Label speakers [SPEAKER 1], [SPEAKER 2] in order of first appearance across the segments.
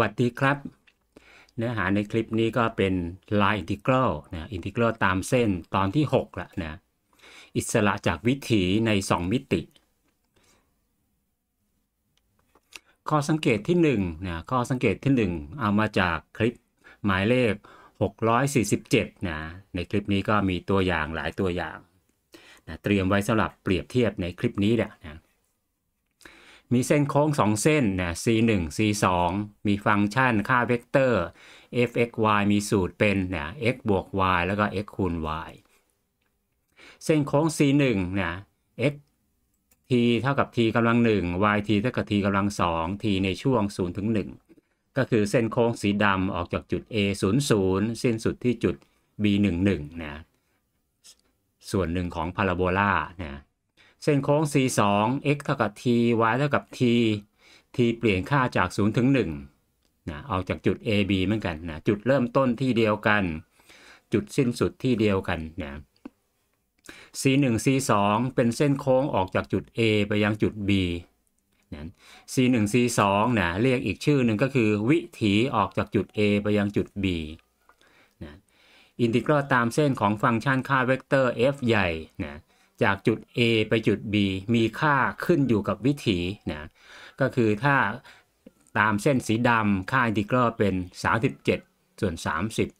[SPEAKER 1] วัสดีครับเนื้อหาในคลิปนี้ก็เป็นลายอินทิกรัลนะอินทิกรัลตามเส้นตอนที่ 6ละนะอิสระจากวิถีใน 2 มิติ ข้อสังเกตที่1นะข้อสังเกตที่ 1 เอามาจากคลิปหมายเลข 647นะในคลิปนี้ก็มีตัวอย่างหลายตัวอย่างนะเตรียมไว้สำหรับเปรียบเทียบในคลิปนี้แหละนะมีเส้นโค้ง2เส้นนะ c1 c2 มีฟังก์ชันค่าเวกเตอร์ fxy มีสูตรเป็นนะ x บวก y แล้วก็ x คูณ y เส้นโค้ง c1 นะ x t เท่ากับ t กำลัง 1 y t เท่ากับ t กำลัง2 t ในช่วง0ถึง1 ก็คือเส้นโค้งสีดำออกจากจุด a 0 0 สิ้นสุดที่จุด b 1 1นะส่วนหนึ่งของพาราโบลานะเส้นโค้ง C2 x เท่ากับ t y เท่ากับ t t เปลี่ยนค่าจาก 0 ถึง1นะออกจากจุด AB เหมือนกันนะจุดเริ่มต้นที่เดียวกัน จุดสิ้นสุดที่เดียวกันนะ C1 C2 เป็นเส้นโค้งออกจากจุด A ไปยังจุด B นะ C1 C2 นะเรียกอีกชื่อหนึ่งก็คือวิถีออกจากจุด A ไปยังจุด B นะอินทิกรัลตามเส้นของฟังก์ชันค่าเวกเตอร์ f ใหญ่นะจากจุด A ไปจุด B มีค่าขึ้นอยู่กับวิถี นะ ก็คือถ้าตามเส้นสีดำค่าอินทิกรัลเป็น 37ส่วน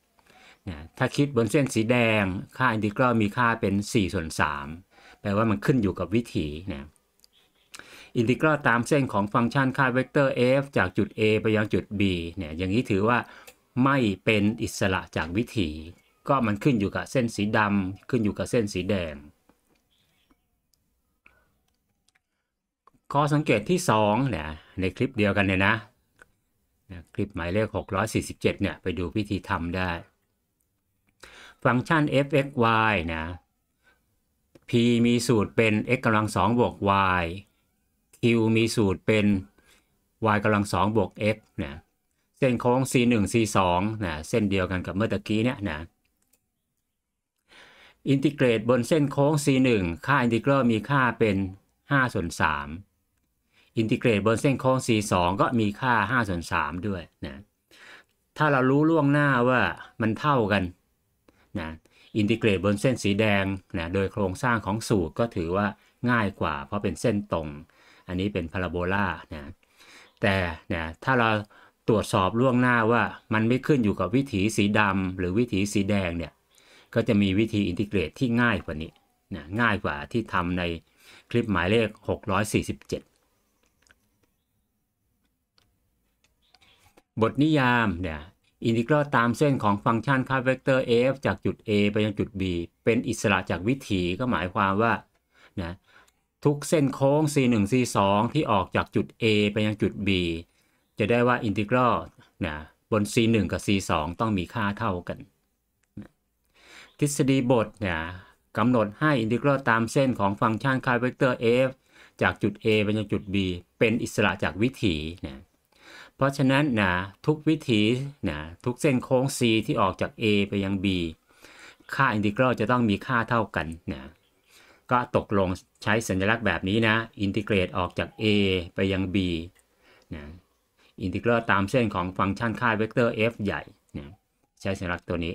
[SPEAKER 1] 30นะ ถ้าคิดบนเส้นสีแดง ค่าอินทิกรัลมีค่าเป็น4ส่วน3แปลว่ามันขึ้นอยู่กับวิถี นะ อินทิกรัลตามเส้นของฟังก์ชันค่าเวกเตอร์ f จากจุด a ไปยังจุด b เนี่ย อย่างนี้ถือว่าไม่เป็นอิสระจากวิถี ก็มันขึ้นอยู่กับเส้นสีดำขึ้นอยู่กับเส้นสีแดงข้อสังเกตที่2เนี่ยในคลิปเดียวกันเนี่ยนะคลิปหมายเลข647เนี่ยไปดูพิธีทำได้ ฟังก์ชัน fxy นะ p มีสูตรเป็น x กำลัง 2บวก y q มีสูตรเป็น y กำลัง 2บวก x นะเส้นโค้ง c 1 c 2นะเส้นเดียวกันกับเมื่อตะกี้เนี่ยนะอินทิเกรตบนเส้นโค้ง c 1ค่าอินทิเกรลมีค่าเป็น 5 ส่วน3อินทิเกรตบนเส้นโค้ง c 2ก็มีค่า5ส่วน3ด้วยนะถ้าเรารู้ล่วงหน้าว่ามันเท่ากันนะอินทิเกรตบนเส้นสีแดงนะโดยโครงสร้างของสูตรก็ถือว่าง่ายกว่า เพราะเป็นเส้นตรง อันนี้เป็นพาราโบลานะแต่นะถ้าเราตรวจสอบล่วงหน้าว่ามันไม่ขึ้นอยู่กับวิถีสีดำหรือวิถีสีแดงเนี่ย ก็จะมีวิธีอินทิเกรตที่ง่ายกว่านี้นะง่ายกว่าที่ทำในคลิปหมายเลข 647บทนิยามเนี่ยอินทิกรัลตามเส้นของฟังก์ชันค่าเวกเตอร์ f จากจุด a ไปยังจุด b เป็นอิสระจากวิถีก็หมายความว่านะทุกเส้นโค้ง c 1 c 2ที่ออกจากจุด a ไปยังจุด b จะได้ว่าอินทิกรัลนะบน c 1กับ c 2ต้องมีค่าเท่ากัน ทฤษฎีบทเนี่ยกำหนดให้อินทิกรัลตามเส้นของฟังก์ชันค่าเวกเตอร์ f จากจุด a ไปยังจุด b เป็นอิสระจากวิถีเนี่ยเพราะฉะนั้นนะทุกวิธีนะทุกเส้นโค้ง C ที่ออกจาก A ไปยัง B ค่าอินทิกรัลจะต้องมีค่าเท่ากันนะก็ตกลงใช้สัญลักษณ์แบบนี้นะ อินทิเกรตออกจาก A ไปยัง B นะอินทิกรัลตามเส้นของฟังก์ชันค่าเวกเตอร์ f ใหญ่นะใช้สัญลักษณ์ตัวนี้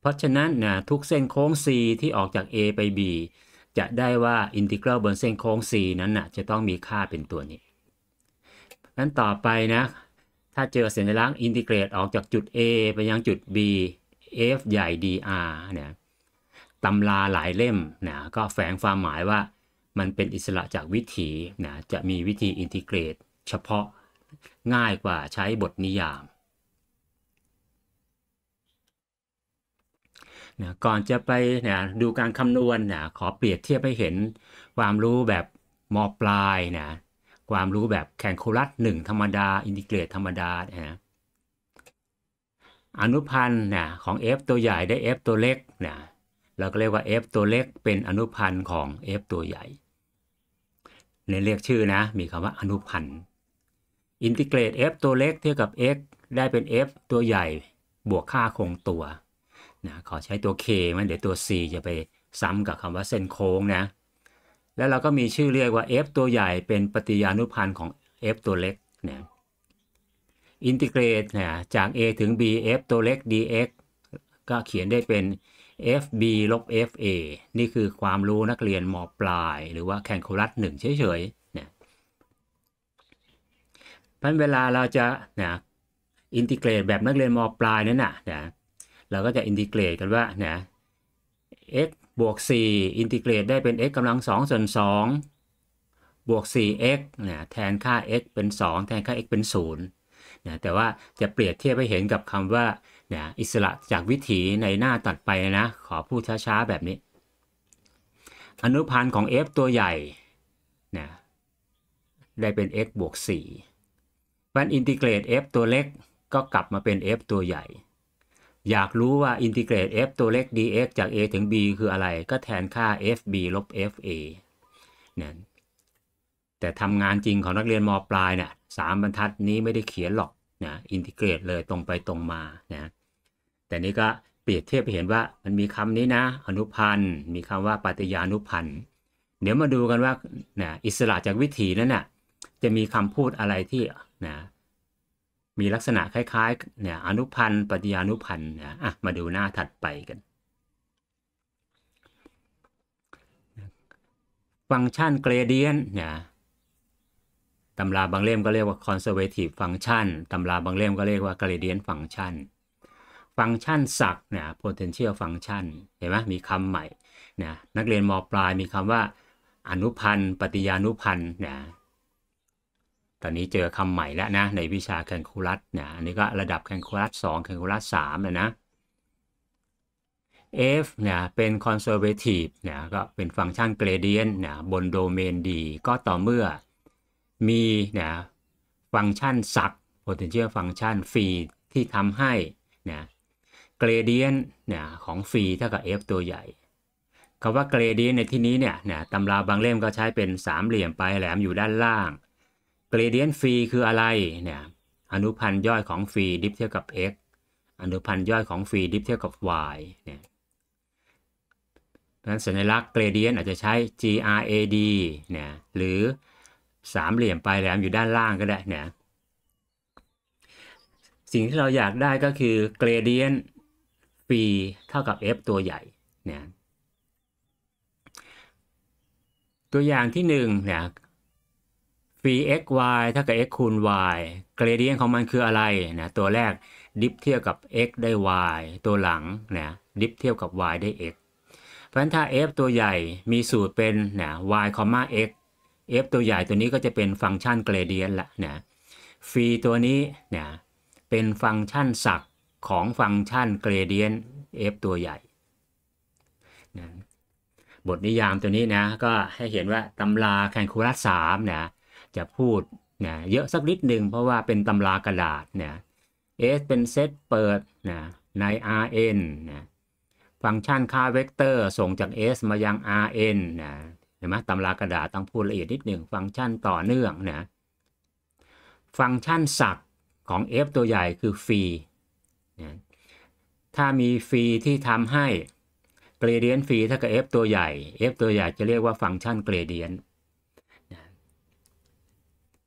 [SPEAKER 1] เพราะฉะนั้นนะทุกเส้นโค้ง c ที่ออกจาก a ไป b จะได้ว่าอินทิกรัลบนเส้นโค้ง c นั้นนะจะต้องมีค่าเป็นตัวนี้นั้นต่อไปนะ ถ้าเจอเสยนลักษณ์อินทิเกรตออกจากจุด A ไปยังจุด B F ใหญ่ dr เนี่ยตำราหลายเล่มนะก็แฝงความหมายว่า มันเป็นอิสระจากวิถีนะจะมีวิธีอินทิเกรตเฉพาะง่ายกว่าใช้บทนิยามนะก่อนจะไปนะดูการคำนวณนะขอเปรียบเทียบให้เห็นความรู้แบบมปลายนะความรู้แบบแคนโคลัสหนึ่งธรรมดาอินทิเกรตธรรมดานะอนุพันธ์นะของ f ตัวใหญ่ได้ f ตัวเล็กนะเราก็เรียกว่า f ตัวเล็กเป็นอนุพันธ์ของ f ตัวใหญ่ ในเรียกชื่อนะมีคำว่าอนุพันธ์ อินทิเกรต f ตัวเล็กเท่ากับ x ได้เป็น f ตัวใหญ่บวกค่าคงตัวนะขอใช้ตัว k มันเดี๋ยวตัว c จะไปซ้ำกับคำว่าเส้นโค้งนะแล้วเราก็มีชื่อเรียกว่า f ตัวใหญ่เป็นปฏิยานุพันธ์ของ f ตัวเล็กเนี่ยอินทิเกรตเนี่ยจาก a ถึง b f ตัวเล็ก dx ก็เขียนได้เป็น fb ลบ fa นี่คือความรู้นักเรียนมปลายหรือว่าแคนคูลัสหนึ่งเฉยๆเนี่ยพันเวลาเราจะเนี่ยอินทิเกรตแบบนักเรียนมปลายนั่นน่ะเนี่ยเราก็จะอินทิเกรตกันว่าเนี่ย x บวก4อินทิเกรตได้เป็น x กำลัง 2 ส่วน 2 บวก 4x เนี่ยแทนค่า x เป็น 2 แทนค่า x เป็น0นะแต่ว่าจะเปรียบเทียบให้เห็นกับคำว่าเนี่ยอิสระจากวิถีในหน้าตัดไปนะ ขอพูดช้า ๆ แบบนี้ อนุพันธ์ของ f ตัวใหญ่นะได้เป็น x บวก4วันอินทิเกรต f ตัวเล็กก็กลับมาเป็น f ตัวใหญ่อยากรู้ว่าอินทิเกรต f ตัวเล็ก dx จาก a ถึง b คืออะไรก็แทนค่า fb ลบ fa เนี่ยแต่ทำงานจริงของนักเรียนมปลายเนี่ยสามบรรทัดนี้ไม่ได้เขียนหรอกนะอินทิเกรตเลยตรงไปตรงมานะแต่นี้ก็เปรียบเทียบเห็นว่ามันมีคำนี้นะ อนุพันธ์ มีคำว่าปฏิยานุพันธ์เดี๋ยวมาดูกันว่านะอิสระจากวิถีนั้นนะ่ะจะมีคำพูดอะไรที่นะมีลักษณะคล้ายๆ เนี่ยอนุพันธ์ ปฏิยานุพันธ์นะอ่ะมาดูหน้าถัดไปกันฟังก์ชันเกรเดียนเนี่ยตำราบางเล่มก็เรียกว่า conservative function ตำราบางเล่มก็เรียกว่า gradient function ฟังก์ชันศักเนี่ย potential function เห็นไหมมีคำใหม่นะนักเรียนมปลายมีคำว่า อนุพันธ์ ปฏิยานุพันธ์เนี่ยตอนนี้เจอคำใหม่แล้วนะในวิชาแคนคูลัสเนี่ยอันนี้ก็ระดับแคนคูลัส2แคนคูลัส3นะนะ f เนี่ยเป็น conservative เนี่ยก็เป็นฟังก์ชัน gradient เนี่ยบนโดเมน D ก็ต่อเมื่อมีเนี่ยฟังก์ชันสัก potential function ฟีที่ทำให้เนี่ย gradient เนี่ยของฟีเท่ากับ f ตัวใหญ่คำว่ารเดียนต์ในที่นี้เนี่ยเนี่ยตำราบางเล่มก็ใช้เป็นสามเหลี่ยมปลายแหลมอยู่ด้านล่างกรเดียนฟรีคืออะไร เนี่ยอนุพันธ์ย่อยของฟรีดิฟ เท่ากับ x อนุพันธ์ย่อยของฟรีดิฟ เท่ากับ y เนี่ยนั้นสัญลักษณ์กรเดียนอาจจะใช้ grad เนี่ย หรือสามเหลี่ยมปลายแหลมอยู่ด้านล่างก็ได้ เนี่ย สิ่งที่เราอยากได้ก็คือเกรเดียนฟรีเท่ากับ f ตัวใหญ่ เนี่ย ตัวอย่างที่1เนี่ย 3xy เท่ากับ x คูณ y เกรเดียนของมันคืออะไรนะตัวแรกดิฟเทียบกับ x ได้ y ตัวหลังนะดิฟเทียบกับ y ได้ x เพราะฉะนั้นถ้า f ตัวใหญ่มีสูตรเป็นนะ y คอมมา x f ตัวใหญ่ตัวนี้ก็จะเป็นฟังก์ชันเกรเดียนละนะฟีตัวนี้นะเป็นฟังก์ชันศัก ของฟังก์ชันเกรเดียน f ตัวใหญ่นะบทนิยามตัวนี้นะก็ให้เห็นว่าตำราแคนคูลัส3นะจะพูดนะเยอะสักนิดหนึ่งเพราะว่าเป็นตำรากระดาษเนี่ย S เป็นเซตเปิดนะใน Rn นะฟังก์ชันค่าเวกเตอร์ส่งจาก S มายัง Rn นะเห็นไหมตำรากระดาษต้องพูดละเอียดนิดหนึ่งฟังก์ชันต่อเนื่องนะฟังก์ชันศักของ F ตัวใหญ่คือฟีนะถ้ามีฟีที่ทำให้เกรเดียนฟีเท่ากับ F ตัวใหญ่ F ตัวใหญ่จะเรียกว่าฟังก์ชันเกรเดียน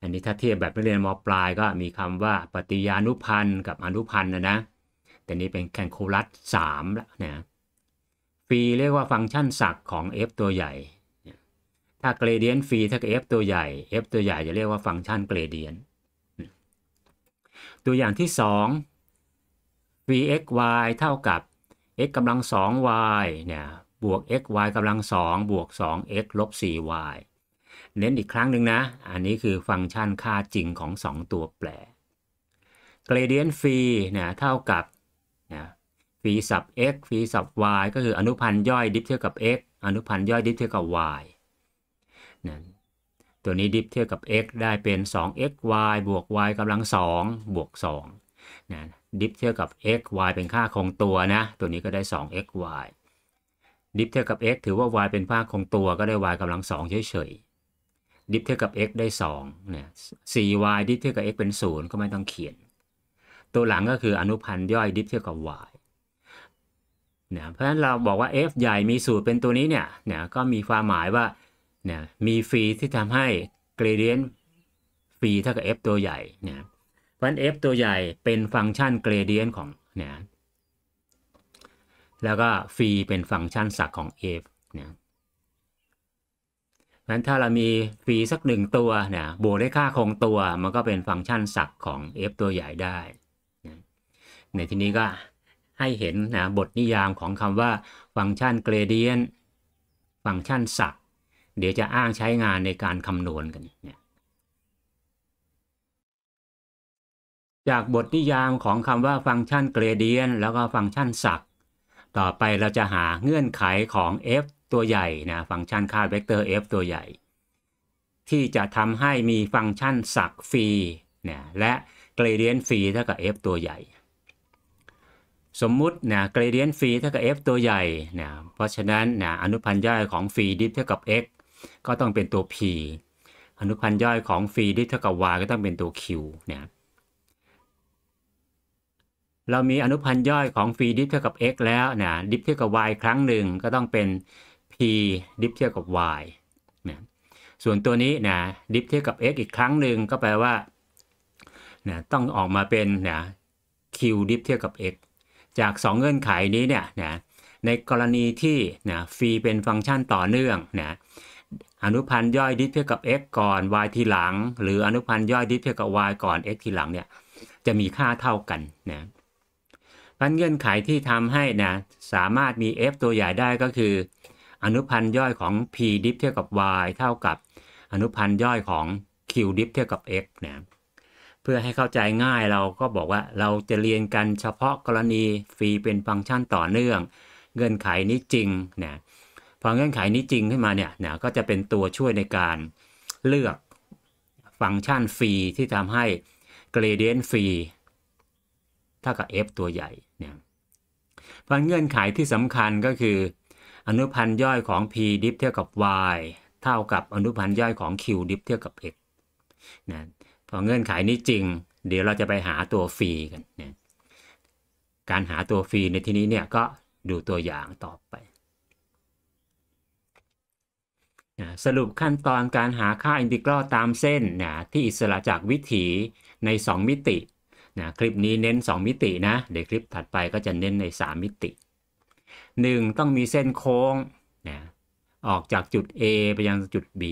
[SPEAKER 1] อันนี้ถ้าเทียบแบบไม่เรียนมปลายก็มีคำว่าปฏิยานุพันธ์กับอนุพันธ์นะนะแต่นี้เป็นแคนคูลัสสามละนะฟีเรียกว่าฟังก์ชันศักของ f ตัวใหญ่ ถ้าเกรเดียนฟรีถ้า f ตัวใหญ่ f ตัวใหญ่จะเรียกว่าฟังก์ชันเกรเดียนตัวอย่างที่ 2 vxy เท่ากับ x กำลัง 2y เนี่ยบวก xy กำลัง 2 บวก 2x ลบ 4y เน้นอีกครั้งหนึ่งนะ อันนี้คือฟังก์ชันค่าจริงของ 2 ตัวแปร gradient phi เนี่ยเท่ากับนะฟีสับ x ฟีสับ y ก็คืออนุพันธ์ย่อยดิฟเทียบกับ x อนุพันธ์ย่อยดิฟเทียบกับ y นะตัวนี้ดิฟเทียบกับ x ได้เป็น 2xy บวก y กำลัง2บวก2นะดิฟเทียบกับ x y เป็นค่าคงตัวนะ ตัวนี้ก็ได้ 2xy ดิฟเทียบกับ x ถือว่า y เป็นค่าคงตัว ก็ได้ y กำลัง2เฉยๆดิฟเท่ากับ x ได้ 2 เนี่ย 4y ดิฟเท่ากับ x เป็น 0 ก็ไม่ต้องเขียน ตัวหลังก็คืออนุพันธ์ย่อยดิฟเท่ากับ y เนี่ยเพราะฉะนั้นเราบอกว่า f ใหญ่มีสูตรเป็นตัวนี้เนี่ยเนี่ยก็มีความหมายว่าเนี่ยมีฟีที่ทำให้เกรเดียนฟีเท่ากับ f ตัวใหญ่เนี่ยเพราะฉะนั้น f ตัวใหญ่เป็นฟังก์ชันเกรเดียนของเนี่ยแล้วก็ฟีเป็นฟังก์ชันศัก์ของ f เนี่ยนั้นถ้าเรามีฟรีสักหนึ่งตัวเนี่ยบวกด้วยค่าคงตัวมันก็เป็นฟังก์ชันศักของ f ตัวใหญ่ได้นะในที่นี้ก็ให้เห็นนะบทนิยามของคำว่าฟังก์ชันเกรเดียนฟังก์ชันศักเดี๋ยวจะอ้างใช้งานในการคำนวณกันเนี่ยจากบทนิยามของคำว่าฟังก์ชันเกรเดียนแล้วก็ฟังก์ชันศักต่อไปเราจะหาเงื่อนไขของ f ตัวใหญ่นะฟังก์ชันค่าเวกเตอร์ f ตัวใหญ่ ที่จะทำให้มีฟังก์ชันสักฟรีนะและเกรเดียนฟรีเท่ากับ f ตัวใหญ่ สมมุตินะเกรเดียนฟรีเท่ากับ f ตัวใหญ่นะเพราะฉะนั้นนะอนุพันธ์ย่อยของฟรีดิฟ เท่ากับ x ก็ต้องเป็นตัว p อนุพันธ์ย่อยของฟรีดิฟเท่ากับ y ก็ต้องเป็นตัว q นะเรามีอนุพันธ์ย่อยของฟรีดิฟ เท่ากับ x แล้วนะดิฟ เท่ากับ y ครั้งหนึ่งก็ต้องเป็น p ดิฟเทียบกับ y นะส่วนตัวนี้นะดิฟ เทียบกับ x อีกครั้งหนึ่งก็แปลว่านะต้องออกมาเป็นนะ q ดิฟเทียบกับ x จาก 2 เงื่อนไขนี้เนี่ยนะในกรณีที่นะฟีเป็นฟังก์ชันต่อเนื่องนะอนุพันธ์ย่อยดิฟเทียบกับ x ก่อน y ทีหลัง หรืออนุพันธ์ย่อยดิฟเทียบกับ y ก่อน x ทีหลังเนี่ยจะมีค่าเท่ากันนะปันเงื่อนไขที่ทำให้นะสามารถมี f ตัวใหญ่ได้ก็คืออนุพันธ์ย่อยของ p ดิฟเท่ากับ y เท่ากับ อนุพันธ์ย่อยของ q ดิฟเท่ากับ x เนี่ยเพื่อให้เข้าใจง่ายเราก็บอกว่าเราจะเรียนกันเฉพาะกรณีฟีเป็นฟังก์ชันต่อเนื่อง เงื่อนไขนี้จริงเนี่ยพอเงื่อนไขนี้จริงขึ้นมาเนี่ยเนี่ยก็จะเป็นตัวช่วยในการเลือกฟังก์ชันฟีที่ทำให้เกรเดียนฟีเท่ากับ f ตัวใหญ่เนี่ยเพรเงื่อนไขที่สำคัญก็คืออนุพันธ์ย่อยของ p ดิฟเท่ากับ y เท่ากับอนุพันธ์ย่อยของ q ดิฟเท่ากับ x นะพอเงื่อนไขนี้จริง เดี๋ยวเราจะไปหาตัวฟีกันนะการหาตัวฟีในที่นี้เนี่ยก็ดูตัวอย่างต่อไปนะสรุปขั้นตอนการหาค่าอินทิกรัลตามเส้นนะที่อิสระจากวิถีใน 2 มิตินะคลิปนี้เน้น 2 มิตินะ เดี๋ยวคลิปถัดไปก็จะเน้นใน 3 มิติ 1. ต้องมีเส้นโค้งนะออกจากจุด A ไปยังจุด B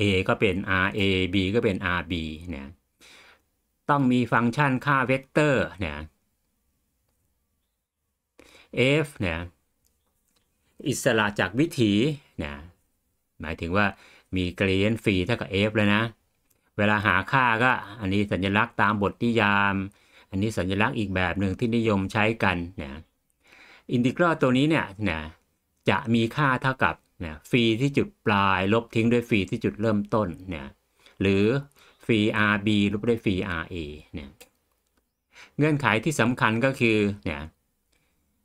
[SPEAKER 1] A ก็เป็น RA B ก็เป็น RB นะต้องมีฟังก์ชันค่าเวกเตอร์นะ F นะอิสระจากวิถีนะหมายถึงว่ามีเกรียนฟรีเท่ากับ F แล้วนะ เวลาหาค่าก็อันนี้สัญลักษณ์ตามบทนิยามอันนี้สัญลักษณ์อีกแบบหนึ่งที่นิยมใช้กันนะอินทิกรัลตัวนี้เนี่ยนะจะมีค่าเท่ากับนะฟีที่จุดปลายลบทิ้งด้วยฟีที่จุดเริ่มต้นเนี่ยหรือฟรี rb ลบด้วยฟรี ra เนี่ยเงื่อนไขที่สำคัญก็คือเนี่ย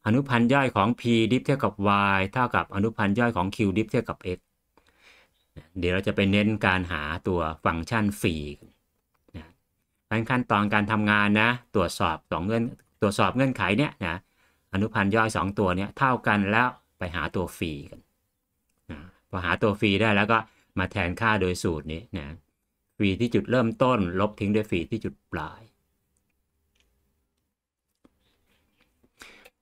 [SPEAKER 1] อนุพันธ์ย่อยของ p ดิฟเท่ากับ y เท่ากับอนุพันธ์ย่อยของ q ดิฟเท่ากับ x เดี๋ยวเราจะไปเน้นการหาตัวฟังก์ชันฟีนั้นขั้นตอนการทำงานนะตรวจสอบสองเงื่อนตรวจสอบเงื่อนไขเนี่ยนะอนุพันธ์ย่อย 2 ตัวเนี่ยเท่ากันแล้วไปหาตัวฟรีกันนะพอหาตัวฟรีได้แล้วก็มาแทนค่าโดยสูตรนี้นะฟรีที่จุดเริ่มต้นลบทิ้งด้วยฟรีที่จุดปลาย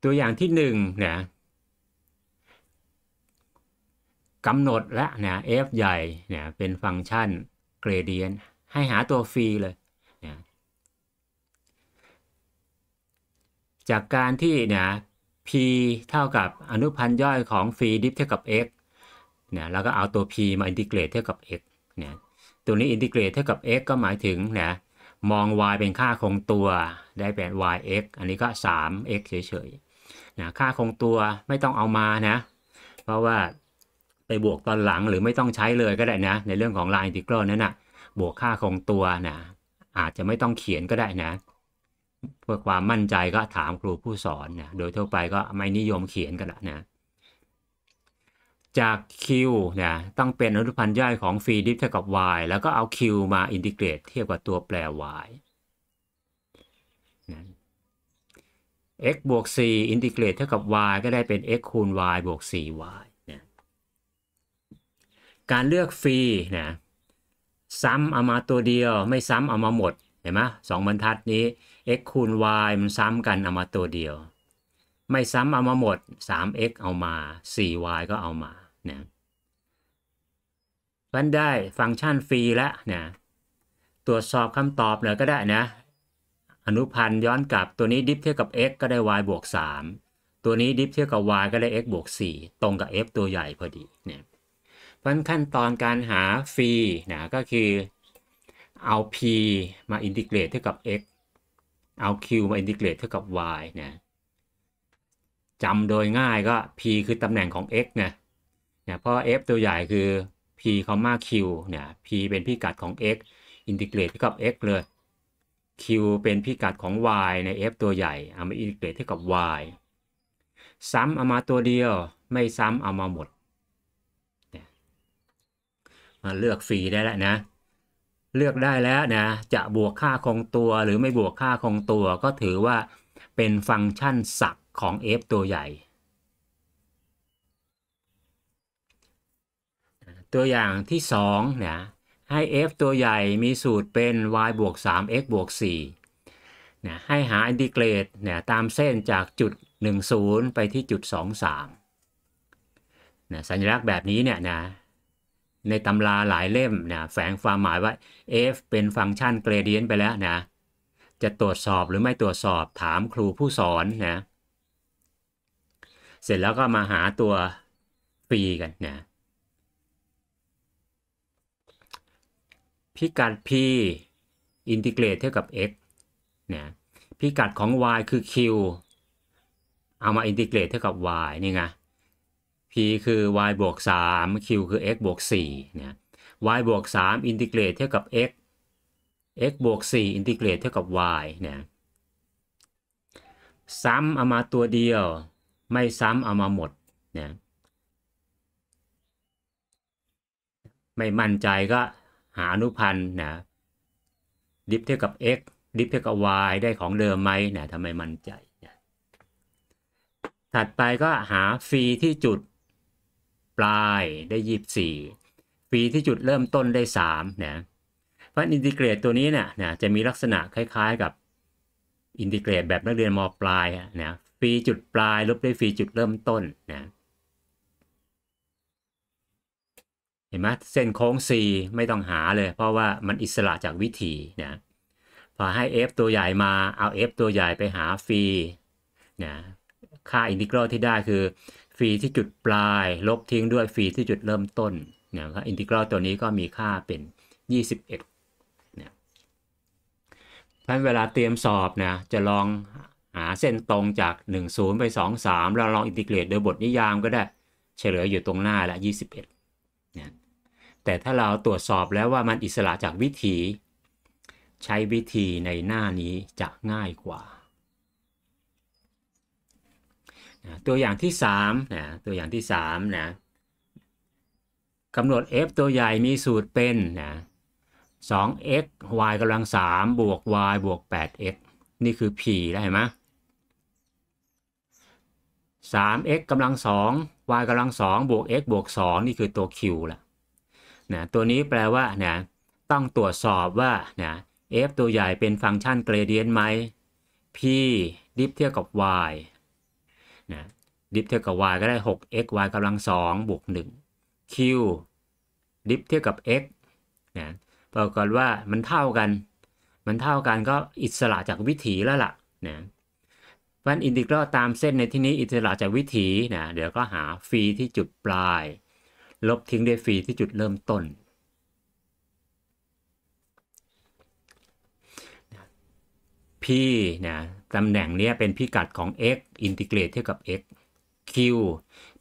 [SPEAKER 1] ตัวอย่างที่1นึ่งนะกำหนดและนะ f ใหญ่เนี่ยเป็นฟังก์ชันเกรเดียนให้หาตัวฟรีเลยจากการที่เนี่ย p เท่ากับอนุพันธ์ย่อยของฟรีดิฟเท่ากับ x เนี่ยแล้วก็เอาตัว p มาอินทิเกรตเท่ากับ x เนี่ยตัวนี้อินทิเกรตเท่ากับ x ก็หมายถึงเนี่ยมอง y เป็นค่าคงตัวได้เป็น yx อันนี้ก็ 3x เฉย ๆนะค่าคงตัวไม่ต้องเอามานะ เพราะว่าไปบวกตอนหลังหรือไม่ต้องใช้เลยก็ได้นะ ในเรื่องของ line integral นั้นนะบวกค่าคงตัวนะอาจจะไม่ต้องเขียนก็ได้นะเพื่อความมั่นใจก็ถามครูผู้สอนนะโดยทั่วไปก็ไม่นิยมเขียนกันละนะ จาก Q นะต้องเป็นอนุพันธ์ย่อยของฟีดิฟเท่ากับ y แล้วก็เอา Q มาอินทิเกรต เทียบกับตัวแปร y x บวก c อินทิเกรตเท่ากับ y ก็ได้เป็น x คูณ y บวก 4y นะการเลือกฟีนะซ้ำเอามาตัวเดียวไม่ซ้ำเอามาหมด เห็นไหมสองบรรทัดนี้ x คูณ y มันซ้ำกัน เอามาตัวเดียว ไม่ซ้ำเอามาหมด 3x เอามา 4y ก็เอามานะมันได้ฟังก์ชันฟรีแล้วนะตรวจสอบคำตอบเลยก็ได้นะอนุพันธ์ย้อนกลับตัวนี้ดิฟเทียบกับ x ก็ได้ y บวก 3 ตัวนี้ดิฟเทียบกับ y ก็ได้ x บวก 4 ตรงกับ f ตัวใหญ่พอดีเนี่ยเันขั้นตอนการหาฟรีนะก็คือเอา p มาอินทิเกรตเท่ากับ x เอา q มาอินทิเกรตเท่ากับ y นะจำโดยง่ายก็ p คือตำแหน่งของ x นะเนี่ย เพราะ f ตัวใหญ่คือ p คอมมา q เนี่ย p เป็นพิกัดของ x อินทิเกรตเท่ากับ x เลย q เป็นพิกัดของ y ใน f ตัวใหญ่ เอามาอินทิเกรตเท่ากับ y ซ้ำเอามาตัวเดียวไม่ซ้ำเอามาหมด มาเลือกฟรีได้แล้วนะเลือกได้แล้วนะ จะบวกค่าคงตัวหรือไม่บวกค่าคงตัวก็ถือว่าเป็นฟังก์ชันศักของ f ตัวใหญ่ ตัวอย่างที่2นะให้ f ตัวใหญ่มีสูตรเป็น y บวก3 x บวก4นะให้หาอินทิเกรตนะตามเส้นจากจุด 10 ไปที่จุด 23นะสัญลักษณ์แบบนี้เนี่ยนะในตำราหลายเล่มนะแฝงความหมายว่า f เป็นฟังก์ชันเกรเดียนต์ไปแล้วนะจะตรวจสอบหรือไม่ตรวจสอบถามครูผู้สอนนะเสร็จแล้วก็มาหาตัวฟีกันนะพิกัด p อินทิเกรตเท่ากับ x นะพิกัดของ y คือ q เอามาอินทิเกรต เท่ากับ y นี่ไงคือ y บวก 3 q คือ x บวก4เนี่ย y บวก 3 อินทิเกรตเท่ากับ x x บวก 4 อินทิเกรตเท่ากับ y เนี่ยซ้ำเอามาตัวเดียวไม่ซ้ำเอามาหมดเนี่ยไม่มั่นใจก็หาอนุพันธ์นะดิฟเท่ากับ x ดิฟเท่ากับ y ได้ของเดิมไหมเนี่ยทำไมมั่นใจ ถัดไปก็หาฟีที่จุดปลายได้ยี่สี่ฟรีที่จุดเริ่มต้นได้สามนะเพราะอินทิเกรตตัวนี้เนี่ยนะจะมีลักษณะคล้ายๆ กับอินทิเกรตแบบนักเรียนมปลายนะฟรีจุดปลายลบด้วยฟรีจุดเริ่มต้นนะเห็นไหมเส้นโค้ง C ไม่ต้องหาเลยเพราะว่ามันอิสระจากวิธีนะพอให้ f ตัวใหญ่มาเอา f ตัวใหญ่ไปหาฟีนะค่าอินทิกรัลที่ได้คือฟีที่จุดปลาย ลบทิ้งด้วยฟีที่จุดเริ่มต้นนะครับอินทิกรัลตัวนี้ก็มีค่าเป็น 21นะยพันเวลาเตรียมสอบนะจะลองหาเส้นตรงจาก 10 ไป 2 3 แล้วลองอินทิเกรต โดยบทนิยามก็ได้เฉลยอยู่ตรงหน้าละ21นะแต่ถ้าเราตรวจสอบแล้วว่ามันอิสระจากวิธี ใช้วิธีในหน้านี้จะง่ายกว่านะตัวอย่างที่ 3นะตัวอย่างที่3นะกำหนด f ตัวใหญ่มีสูตรเป็นนะ 2x y กำลัง 3 บวก y บวก 8x นี่คือ p ได้ไหม 3x กำลัง 2 y กำลัง 2 บวก x บวก 2นี่คือตัว q ละนะตัวนี้แปลว่านะต้องตรวจสอบว่านะ f ตัวใหญ่เป็นฟังก์ชันเกรเดียนต์ไหม p ดิฟเทียบกับ y ดิฟเท่ากับ y ก็ได้ 6x y กำลัง2บวก1 q ดิฟเท่ากับ x นะปรากฏว่ามันเท่ากัน มันเท่ากันก็อิสระจากวิถีแล้วล่ะนะวันอินทิกรัลตามเส้นในที่นี้อิสระจากวิถีนะเดี๋ยวก็หาฟีที่จุด ปลาย ลบทิ้งด้วยฟีที่จุดเริ่มต้นพี่นะตำแหน่งนี้เป็นพิกัดของ x อินทิเกรตเท่ากับ x q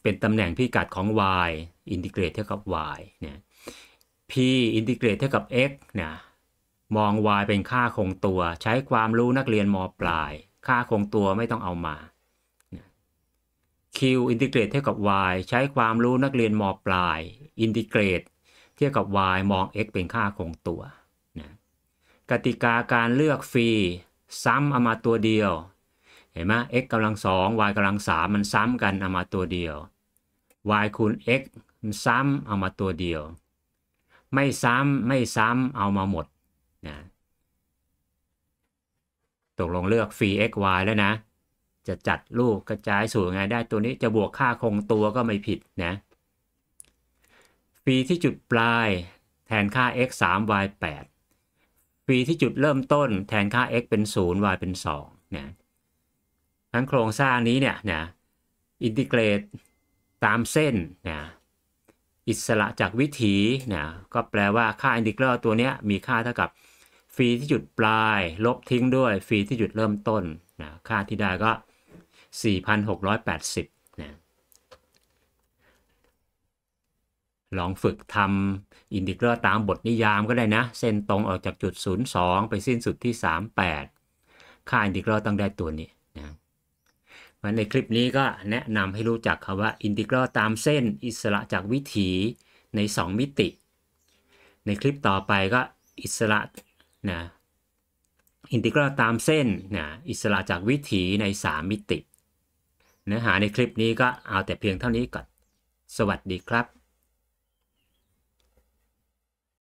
[SPEAKER 1] เป็นตำแหน่งพิกัดของ y อินทิเกรตเท่ากับ y เนี่ย p อินทิเกรตเท่ากับ x นะมอง y เป็นค่าคงตัว ใช้ความรู้นักเรียนมปลาย ค่าคงตัวไม่ต้องเอามา q อินทิเกรตเท่ากับ y ใช้ความรู้นักเรียนมปลาย อินทิเกรต เท่ากับ y มอง x เป็นค่าคงตัวนะกติกาการเลือกฟรีซ้ำเอามาตัวเดียวเห็นไหม x กำลังสอง y กำลังสามมันซ้ำกันเอามาตัวเดียว y คูณ x มันซ้ำเอามาตัวเดียว ไม่ซ้ำไม่ซ้ำเอามาหมดนะตกลงเลือกฟี x y แล้วนะ จะจัดลูกกระจายสูตรไงได้ตัวนี้จะบวกค่าคงตัวก็ไม่ผิดนะฟีที่จุดปลายแทนค่า x 3 y 8ฟีที่จุดเริ่มต้นแทนค่า x เป็น 0 y เป็น2นะทั้งโครงสร้างนี้เนี่ยนะอินทิเกรตตามเส้นนะอิสระจากวิถีนะก็แปลว่าค่าอินทิเกรตตัวนี้มีค่าเท่ากับฟีที่จุดปลาย ลบทิ้งด้วยฟีที่จุดเริ่มต้นนะค่าที่ได้ก็ 4,680นะลองฝึกทำอินทิเกรตตามบทนิยามก็ได้นะ เส้นตรงออกจากจุด 02 ไปสิ้นสุดที่ 38 ค่าอินทิเกรตต้องได้ตัวนี้มาในคลิปนี้ก็แนะนำให้รู้จักคำว่าอินทิกรัลตามเส้นอิสระจากวิถีใน 2 มิติ ในคลิปต่อไปก็อิสระนะอินทิกรัลตามเส้นนะอิสระจากวิถีใน 3 มิติ เนื้อหาในคลิปนี้ก็เอาแต่เพียงเท่านี้ก่อนสวัสดีครับ